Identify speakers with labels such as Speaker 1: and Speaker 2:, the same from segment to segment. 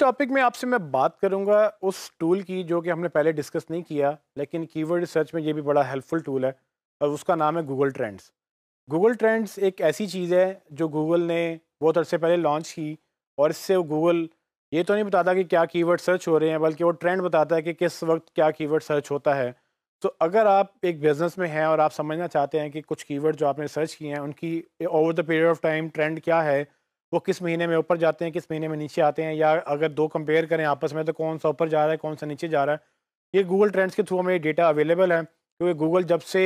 Speaker 1: topic में आपसे मैं बात करूंगा उस टूल की जो कि हमने पहले डिस्कस नहीं किया लेकिन कीवर्ड सर्च में ये भी बड़ा हेल्पफुल टूल है और उसका नाम है गूगल ट्रेंड्स गूगल ट्रेंड्स एक ऐसी चीज़ है जो गूगल ने बहुत अरसे पहले लॉन्च की और इससे गूगल ये तो नहीं बताता कि क्या कीवर्ड सर्च हो रहे हैं बल्कि वो ट्रेंड बताता है कि किस वक्त क्या कीवर्ड सर्च होता है तो अगर आप एक बिज़नेस में हैं और आप समझना चाहते हैं कि कुछ कीवर्ड जो आपने सर्च किए हैं उनकी over the period of time trend क्या है वो किस महीने में ऊपर जाते हैं किस महीने में नीचे आते हैं या अगर दो कंपेयर करें आपस में तो कौन सा ऊपर जा रहा है कौन सा नीचे जा रहा है ये गूगल ट्रेंड्स के थ्रू हमें ये डेटा अवेलेबल है क्योंकि गूगल जब से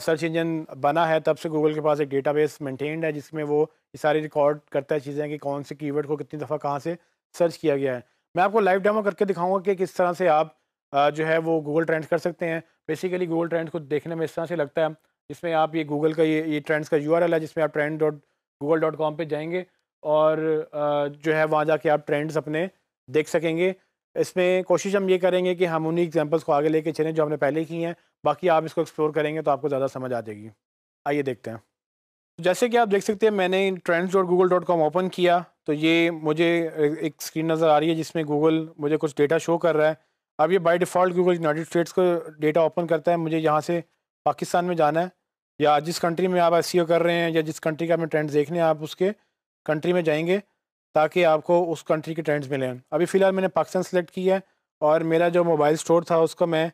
Speaker 1: सर्च इंजन बना है तब से गूगल के पास एक बेस मेंटेन्ड है जिसमें वो ये सारी रिकॉर्ड करता है चीज़ें कि कौन से कीवर्ड को कितनी दफ़ा कहाँ से सर्च किया गया है मैं आपको लाइव डेमो करके दिखाऊंगा कि किस तरह से आप जो है वो गूगल ट्रेंड्स कर सकते हैं बेसिकली गूगल ट्रेंड्स को देखने में इस तरह से लगता है जिसमें आप ये गूगल का ये ये ट्रेंड्स का यू है जिसमें आप trend dot Google dot com पर जाएंगे और जो है वहाँ जाके आप ट्रेंड्स अपने देख सकेंगे इसमें कोशिश हम ये करेंगे कि हम उन्हीं एग्जांपल्स को आगे लेके चलें जो हमने पहले की हैं बाकी आप इसको एक्सप्लोर करेंगे तो आपको ज़्यादा समझ आ जाएगी आइए देखते हैं जैसे कि आप देख सकते हैं मैंने trends dot Google dot com open किया तो ये मुझे एक स्क्रीन नज़र आ रही है जिसमें गूगल मुझे कुछ डेटा शो कर रहा है अब ये by default Google United States को डेटा ओपन करता है मुझे यहाँ से पाकिस्तान में जाना है या जिस कंट्री में आप एस e कर रहे हैं या जिस कंट्री का हमें ट्रेंड्स देखने हैं आप उसके कंट्री में जाएंगे ताकि आपको उस कंट्री के ट्रेंड्स मिलें अभी फ़िलहाल मैंने पाकिस्तान सेलेक्ट किया है और मेरा जो मोबाइल स्टोर था उसको मैं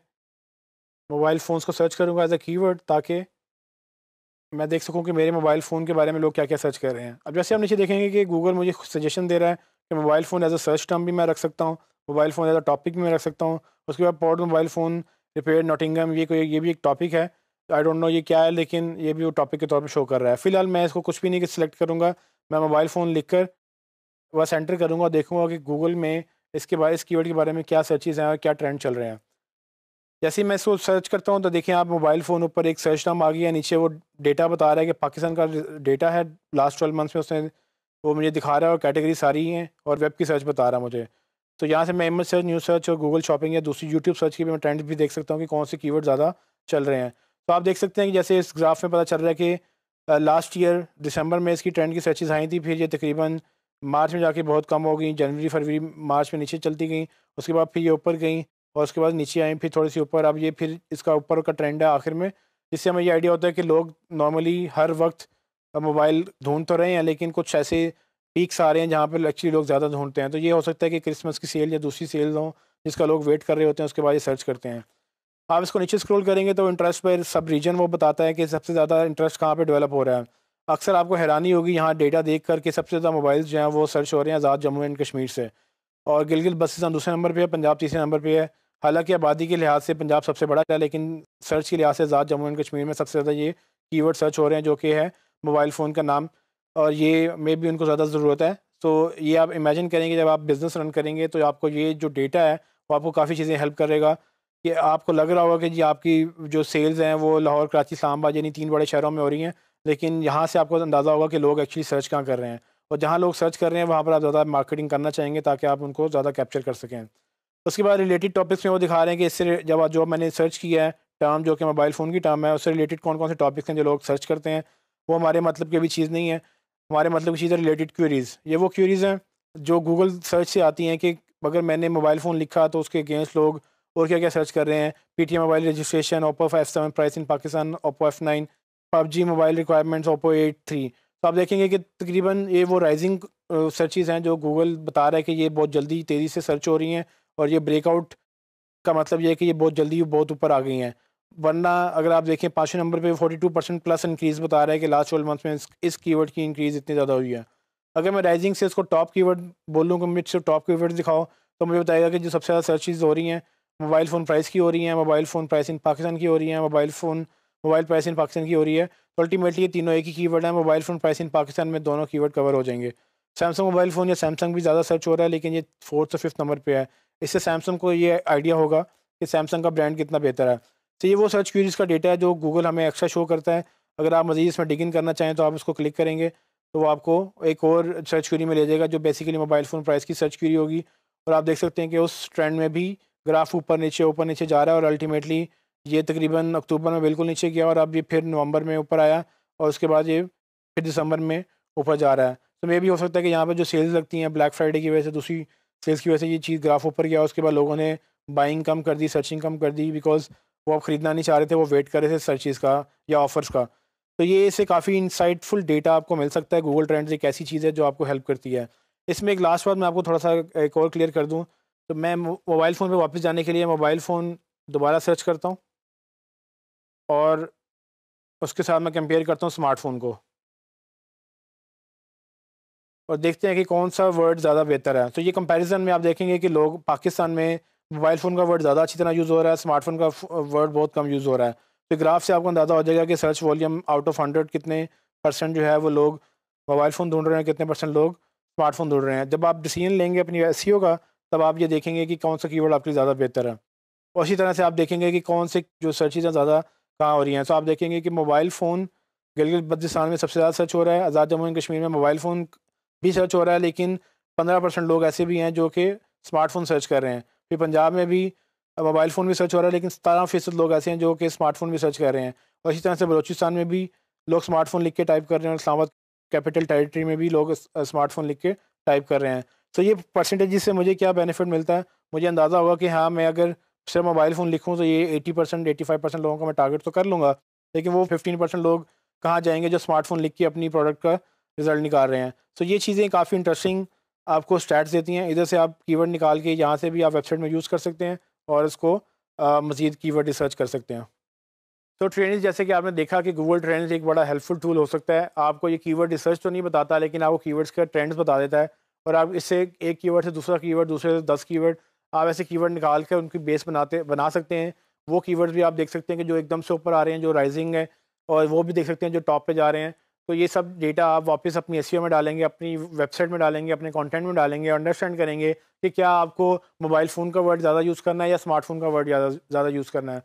Speaker 1: मोबाइल फ़ोन्स को सर्च करूँगा एज अ की ताकि मैं देख सकूँ कि मेरे मोबाइल फ़ोन के बारे में लोग क्या क्या सर्च कर रहे हैं अब जैसे हम नीचे देखेंगे कि गूगल मुझे सजेशन दे रहा है कि mobile phone as a search term भी मैं रख सकता हूँ mobile phone as a topic भी मैं रख सकता हूँ उसके बाद pod mobile phone repair Nottingham ये कोई ये भी एक टॉपिक है आई डोंट नो ये क्या है लेकिन ये भी वो टॉपिक के तौर पर शो कर रहा है फिलहाल मैं इसको कुछ भी नहीं सिलेक्ट करूँगा मैं मोबाइल फ़ोन लिख कर बस एंटर करूँगा देखूँगा कि गूगल में इसके बारे इस कीवर्ड के बारे में क्या सर्चेज़ हैं और क्या ट्रेंड चल रहे हैं जैसे मैं इसको सर्च करता हूँ तो देखिए आप मोबाइल फ़ोन ऊपर एक सर्च नाम आ गया नीचे वो डेटा बता रहा है कि पाकिस्तान का डेटा है लास्ट ट्वेल्व मंथ्स में उसने वो मुझे दिखा रहा है और कैटेगरी सारी हैं और वेब की सर्च बता रहा है मुझे तो यहाँ से मैं एम सर्च न्यूज़ सर्च और गूगल शॉपिंग या दूसरी यूट्यूब सर्च की भी मैं ट्रेंड भी देख सकता हूँ कि कौन से कीवर्ड ज़्यादा चल रहे हैं तो आप देख सकते हैं कि जैसे इस ग्राफ में पता चल रहा है कि लास्ट ईयर दिसंबर में इसकी ट्रेंड की सर्चिज आई थी फिर ये तकरीबन मार्च में जाके बहुत कम हो गई जनवरी फरवरी मार्च में नीचे चलती गई उसके बाद फिर ये ऊपर गई और उसके बाद नीचे आई फिर थोड़ी सी ऊपर अब ये फिर इसका ऊपर का ट्रेंड है आखिर में जिससे हमें ये आइडिया होता है कि लोग नॉर्मली हर वक्त मोबाइल ढूंढ तो रहे हैं लेकिन कुछ ऐसे पीक्स आ रहे हैं जहाँ पर एक्चुअली लोग ज़्यादा ढूंढते हैं तो ये हो सकता है कि क्रिसमस की सेल या दूसरी सेल हों जिसका लोग वेट कर रहे होते हैं उसके बाद ये सर्च करते हैं आप इसको नीचे स्क्रॉल करेंगे तो इंटरेस्ट पर सब रीजन वो बताता है कि सबसे ज़्यादा इंटरेस्ट कहाँ पे डेवलप हो रहा है अक्सर आपको हैरानी होगी यहाँ डेटा देख कर के सबसे ज़्यादा मोबाइल जो हैं वो सर्च हो रहे हैं आज़ाद जम्मू एंड कश्मीर से और गिलगित बसेस दूसरे नंबर पर है पंजाब तीसरे नंबर पर है हालांकि आबादी के लिहाज से पंजाब सबसे बड़ा है लेकिन सर्च के लिहाज से आज़ाद जम्मू एंड कश्मीर में सबसे ज़्यादा ये कीवर्ड सर्च हो रहे हैं जो कि है मोबाइल फ़ोन का नाम और ये मे भी उनको ज़्यादा ज़रूरत है तो ये आप इमेजिन करेंगे जब आप बिज़नेस रन करेंगे तो आपको ये जो डेटा है वो आपको काफ़ी चीज़ें हेल्प करेगा कि आपको लग रहा होगा कि जी आपकी जो सेल्स हैं वो लाहौर कराची इस्लामाबाद यानी तीन बड़े शहरों में हो रही हैं लेकिन यहाँ से आपको अंदाज़ा होगा कि लोग एक्चुअली सर्च कहाँ कर रहे हैं और जहाँ लोग सर्च कर रहे हैं वहाँ पर आप ज़्यादा मार्केटिंग करना चाहेंगे ताकि आप उनको ज़्यादा कैप्चर कर सकें उसके बाद रिलेटेड टॉपिक्स में वो दिखा रहे हैं कि इससे जब जो मैंने सर्च किया है टर्म जो कि मोबाइल फ़ोन की टर्म है उससे रिलेटेड कौन कौन से टॉपिक्स हैं जो लोग सर्च करते हैं वो हमारे मतलब की भी चीज़ नहीं है हमारे मतलब की चीज़ है रिलेटेड क्यूरीज़ ये वो क्यूरीज़ हैं जो गूगल सर्च से आती हैं कि अगर मैंने मोबाइल फ़ोन लिखा तो उसके अगेंस्ट लोग और क्या क्या सर्च कर रहे हैं P T mobile registration Oppo five seven price in Pakistan Oppo F nine PUBG mobile requirements Oppo eight three तो आप देखेंगे कि तकरीबन ये वो राइजिंग सर्चिज़ हैं जो गूगल बता रहा है कि ये बहुत जल्दी तेज़ी से सर्च हो रही हैं और ये ब्रेकआउट का मतलब ये है कि ये बहुत जल्दी बहुत ऊपर आ गई हैं वरना अगर आप देखें पाँचवें नंबर पे टू परसेंट प्लस इंक्रीज़ बता रहा है कि लास्ट ट्वेल्व मंथ में इस, की वर्ड की इंक्रीज़ इतनी ज़्यादा हुई है अगर मैं राइजिंग से इसको टॉप कीवर्ड बोलूँ कि मुझे टॉप कीवर्ड दिखाओ तो मुझे बताएगा कि जो सबसे ज़्यादा सर्चिज़ हो रही हैं मोबाइल फ़ोन प्राइस की हो रही है mobile phone price in Pakistan की हो रही है mobile phone mobile price in Pakistan की हो रही है तो अल्टीमेटली ये तीनों एक ही कीवर्ड है mobile phone price in Pakistan में दोनों कीवर्ड कवर हो जाएंगे सैमसंग मोबाइल फ़ोन या सैमसंग भी ज़्यादा सर्च हो रहा है लेकिन ये फोर्थ और फिफ्थ नंबर पर है इससे सैमसंग को ये आइडिया होगा कि सैमसंग का ब्रांड कितना बेहतर है तो ये वो सर्च क्यूरीज का डेटा है जो गूगल हमें एक्स्ट्रा शो करता है अगर आप मज़ीद इसमें डिगिन करना चाहें तो आप उसको क्लिक करेंगे तो वो आपको एक और सर्च क्यूरी में ले जाएगा जो बेसिकली मोबाइल फ़ोन प्राइस की सर्च क्यूरी होगी और आप देख सकते हैं कि उस ट्रेंड में भी ग्राफ ऊपर नीचे ऊपर नीचे जा रहा है और अल्टीमेटली ये तकरीबन अक्टूबर में बिल्कुल नीचे गया और अब ये फिर नवंबर में ऊपर आया और उसके बाद ये फिर दिसंबर में ऊपर जा रहा है तो मे भी हो सकता है कि यहाँ पर जो सेल्स लगती हैं ब्लैक फ्राइडे की वजह से दूसरी सेल्स की वजह से ये चीज़ ग्राफ ऊपर गया उसके बाद लोगों ने बाइंग कम कर दी सर्चिंग कम कर दी बिकॉज वो अब ख़रीदना नहीं चाह रहे थे वो वेट कर रहे थे सर्चिज़ का या ऑफर्स का तो ये इससे काफ़ी इंसाइटफुल डेटा आपको मिल सकता है गूगल ट्रेंड्स एक ऐसी चीज़ है जो आपको हेल्प करती है इसमें एक लास्ट बात मैं आपको थोड़ा सा एक और क्लियर कर दूँ तो मैं मोबाइल फ़ोन पे वापस जाने के लिए मोबाइल फ़ोन दोबारा सर्च करता हूँ और उसके साथ मैं कंपेयर करता हूँ स्मार्टफोन को और देखते हैं कि कौन सा वर्ड ज़्यादा बेहतर है तो ये कंपैरिजन में आप देखेंगे कि लोग पाकिस्तान में मोबाइल फ़ोन का वर्ड ज़्यादा अच्छी तरह यूज़ हो रहा है स्मार्टफोन का वर्ड बहुत कम यूज़ हो रहा है तो ग्राफ से आपको अंदाज़ा हो जाएगा कि search volume out of hundred कितने परसेंट जो है वो लोग मोबाइल फ़ोन ढूंढ रहे हैं कितने परसेंट लोग स्मार्टफोन ढूंढ रहे हैं जब आप डिसीजन लेंगे अपनी एस e का तब आप ये देखेंगे कि कौन सा कीवर्ड आपके लिए ज़्यादा बेहतर है और इसी तरह से आप देखेंगे कि कौन से जो सर्चेज हैं ज़्यादा कहाँ हो रही हैं तो आप देखेंगे कि मोबाइल फ़ोन गिलगित बल्तिस्तान में सबसे ज़्यादा सर्च हो रहा है आज़ाद जम्मू एंड कश्मीर में मोबाइल फ़ोन भी सर्च हो रहा है लेकिन पंद्रह परसेंट लोग ऐसे भी हैं जो कि स्मार्टफोन सर्च कर रहे हैं फिर पंजाब में भी मोबाइल फ़ोन भी सर्च हो रहा है लेकिन सतारह फ़ीसद लोग ऐसे हैं जो कि स्मार्टफोन भी सर्च कर रहे हैं और इसी तरह से बलोचिस्तान में भी लोग स्मार्टफोन लिख के टाइप कर रहे हैं और इस्लामाबाद कैपिटल टेरिटरी में भी लोग स्मार्टफोन लिख के टाइप कर रहे हैं तो ये परसेंटेज से मुझे क्या बेनिफिट मिलता है मुझे अंदाज़ा होगा कि हाँ मैं अगर सिर्फ मोबाइल फ़ोन लिखूँ तो ये eighty percent eighty five percent लोगों का मैं टारगेट तो कर लूँगा लेकिन वो फिफ्टीन परसेंट लोग कहाँ जाएंगे जो स्मार्टफोन लिख के अपनी प्रोडक्ट का रिज़ल्ट निकाल रहे हैं तो ये चीज़ें काफ़ी इंटरेस्टिंग आपको स्टैट्स देती हैं इधर से आप कीवर्ड निकाल के यहाँ से भी आप वेबसाइट में यूज़ कर सकते हैं और इसको मज़ीद कीवर्ड रिसर्च कर सकते हैं तो ट्रेंड्स जैसे कि आपने देखा कि गूगल ट्रेंड्स एक बड़ा हेल्पफुल टूल हो सकता है आपको ये कीवर्ड रिसर्च तो नहीं बताता लेकिन आपको कीवर्ड्स का ट्रेंड्स बता देता है और आप इससे एक कीवर्ड से दूसरा कीवर्ड दूसरे से दस कीवर्ड आप ऐसे कीवर्ड निकाल कर उनकी बेस बनाते बना सकते हैं वो कीवर्ड्स भी आप देख सकते हैं कि जो एकदम से ऊपर आ रहे हैं जो राइजिंग है और वो भी देख सकते हैं जो टॉप पे जा रहे हैं तो ये सब डेटा आप वापस अपनी एस e में डालेंगे अपनी वेबसाइट में डालेंगे अपने कॉन्टेंट में डालेंगे अंडरस्टैंड करेंगे कि क्या आपको मोबाइल फ़ोन का वर्ड ज़्यादा यूज़ करना है या स्मार्टफोन का वर्ड ज़्यादा ज़्यादा यूज़ करना है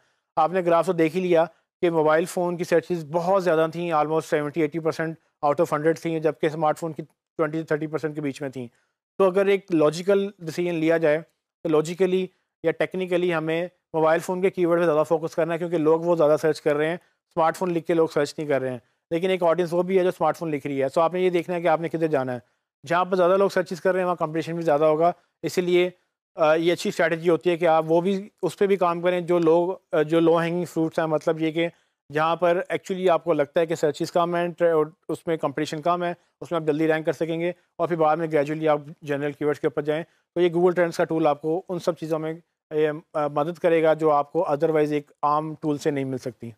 Speaker 1: आपने ग्राफ तो देख ही लिया कि मोबाइल फ़ोन की सर्चिज़ बहुत ज़्यादा थी almost seventy eighty percent out of hundred थी जबकि स्मार्टफोन की ट्वेंटी थर्टी परसेंट के बीच में थी तो अगर एक लॉजिकल डिसीजन लिया जाए तो लॉजिकली या टेक्निकली हमें मोबाइल फ़ोन के कीवर्ड पे ज़्यादा फोकस करना है क्योंकि लोग वो ज़्यादा सर्च कर रहे हैं स्मार्टफोन लिख के लोग सर्च नहीं कर रहे हैं लेकिन एक ऑडियंस वो भी है जो स्मार्टफोन लिख रही है सो तो आपने ये देखना है कि आपने किधर जाना है जहाँ पर ज़्यादा लोग सर्चिस कर रहे हैं वहाँ कंपटीशन भी ज़्यादा होगा इसीलिए ये अच्छी स्ट्रैटेजी होती है कि आप वो भी उस पर भी काम करें जो लोग जो लो हैंगिंग फ्रूट्स हैं मतलब ये कि जहाँ पर एक्चुअली आपको लगता है कि सर्चिस कम है और उसमें कंपटीशन कम है उसमें आप जल्दी रैंक कर सकेंगे और फिर बाद में ग्रेजुअली आप जनरल कीवर्ड्स के ऊपर जाएँ तो ये गूगल ट्रेंड्स का टूल आपको उन सब चीज़ों में मदद करेगा जो आपको अदरवाइज़ एक आम टूल से नहीं मिल सकती